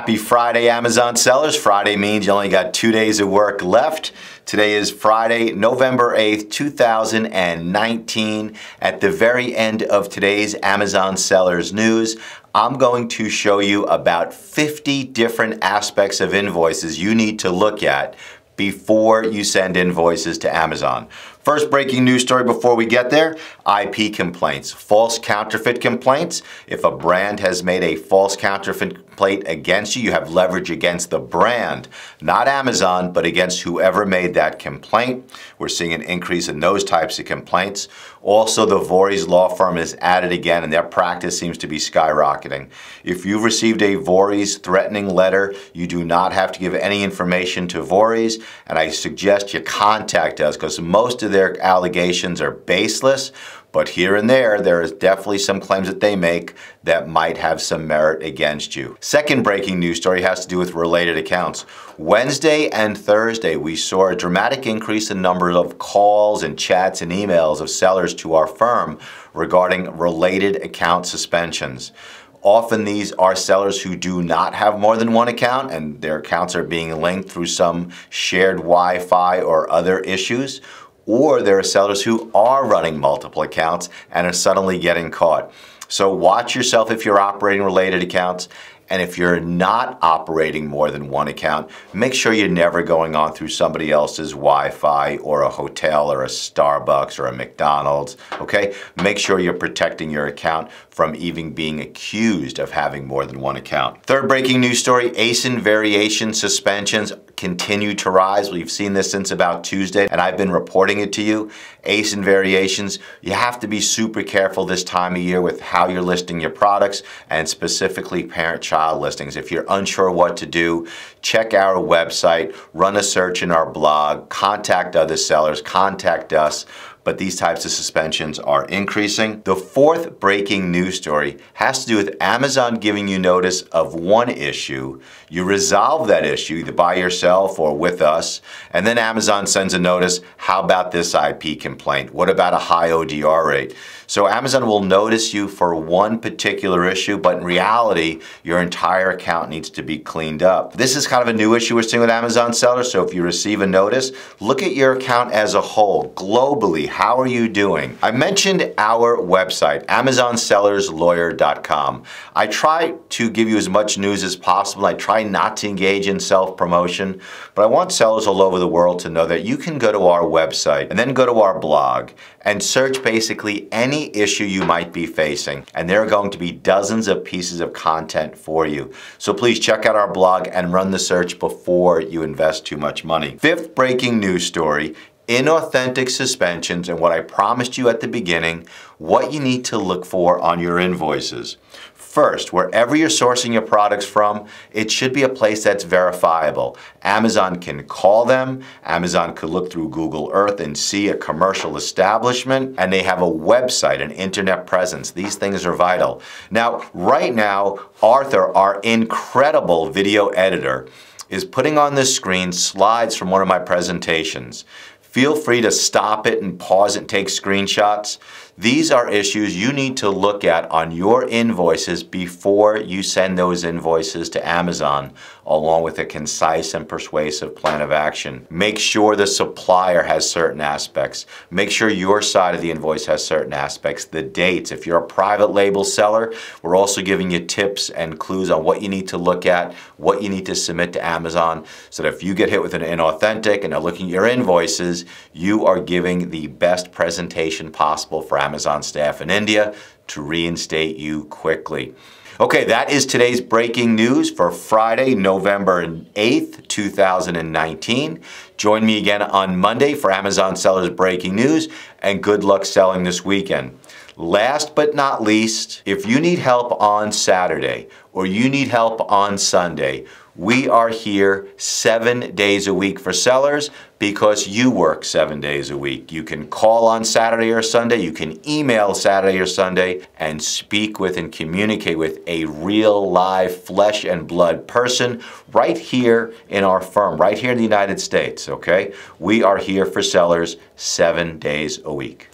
Happy Friday, Amazon sellers. Friday means you only got two days of work left. Today is Friday, November 8th, 2019. At the very end of today's Amazon sellers news, I'm going to show you about 50 different aspects of invoices you need to look at before you send invoices to Amazon. First breaking news story before we get there, IP complaints, false counterfeit complaints. If a brand has made a false counterfeit complaint against you, you have leverage against the brand, not Amazon, but against whoever made that complaint. We're seeing an increase in those types of complaints. Also, the Voorhees law firm is at it again and their practice seems to be skyrocketing. If you've received a Voorhees threatening letter, you do not have to give any information to Voorhees and I suggest you contact us because most of their their allegations are baseless, but here and there, there is definitely some claims that they make that might have some merit against you. Second breaking news story has to do with related accounts. Wednesday and Thursday, we saw a dramatic increase in numbers of calls and chats and emails of sellers to our firm regarding related account suspensions. Often these are sellers who do not have more than one account and their accounts are being linked through some shared Wi-Fi or other issues or there are sellers who are running multiple accounts and are suddenly getting caught. So watch yourself if you're operating related accounts and if you're not operating more than one account, make sure you're never going on through somebody else's Wi-Fi or a hotel or a Starbucks or a McDonald's, okay? Make sure you're protecting your account from even being accused of having more than one account. Third breaking news story, ASIN variation suspensions continue to rise. We've seen this since about Tuesday, and I've been reporting it to you. ASIN variations, you have to be super careful this time of year with how you're listing your products and specifically parent-child style listings. If you're unsure what to do, check our website, run a search in our blog, contact other sellers, contact us but these types of suspensions are increasing. The fourth breaking news story has to do with Amazon giving you notice of one issue. You resolve that issue either by yourself or with us, and then Amazon sends a notice, how about this IP complaint? What about a high ODR rate? So Amazon will notice you for one particular issue, but in reality, your entire account needs to be cleaned up. This is kind of a new issue we're seeing with Amazon sellers, so if you receive a notice, look at your account as a whole, globally, how are you doing? I mentioned our website, AmazonSellersLawyer.com. I try to give you as much news as possible. I try not to engage in self promotion, but I want sellers all over the world to know that you can go to our website and then go to our blog and search basically any issue you might be facing. And there are going to be dozens of pieces of content for you. So please check out our blog and run the search before you invest too much money. Fifth breaking news story inauthentic suspensions and what I promised you at the beginning, what you need to look for on your invoices. First, wherever you're sourcing your products from, it should be a place that's verifiable. Amazon can call them, Amazon could look through Google Earth and see a commercial establishment, and they have a website, an internet presence. These things are vital. Now, right now, Arthur, our incredible video editor, is putting on the screen slides from one of my presentations. Feel free to stop it and pause it and take screenshots. These are issues you need to look at on your invoices before you send those invoices to Amazon along with a concise and persuasive plan of action. Make sure the supplier has certain aspects. Make sure your side of the invoice has certain aspects. The dates. If you're a private label seller, we're also giving you tips and clues on what you need to look at, what you need to submit to Amazon, so that if you get hit with an inauthentic and they're looking at your invoices, you are giving the best presentation possible for Amazon staff in India to reinstate you quickly. Okay, that is today's breaking news for Friday, November 8th, 2019. Join me again on Monday for Amazon Sellers Breaking News, and good luck selling this weekend. Last but not least, if you need help on Saturday or you need help on Sunday, we are here seven days a week for sellers because you work seven days a week. You can call on Saturday or Sunday, you can email Saturday or Sunday, and speak with and communicate with a real, live, flesh and blood person right here in our firm, right here in the United States, okay? We are here for sellers seven days a week.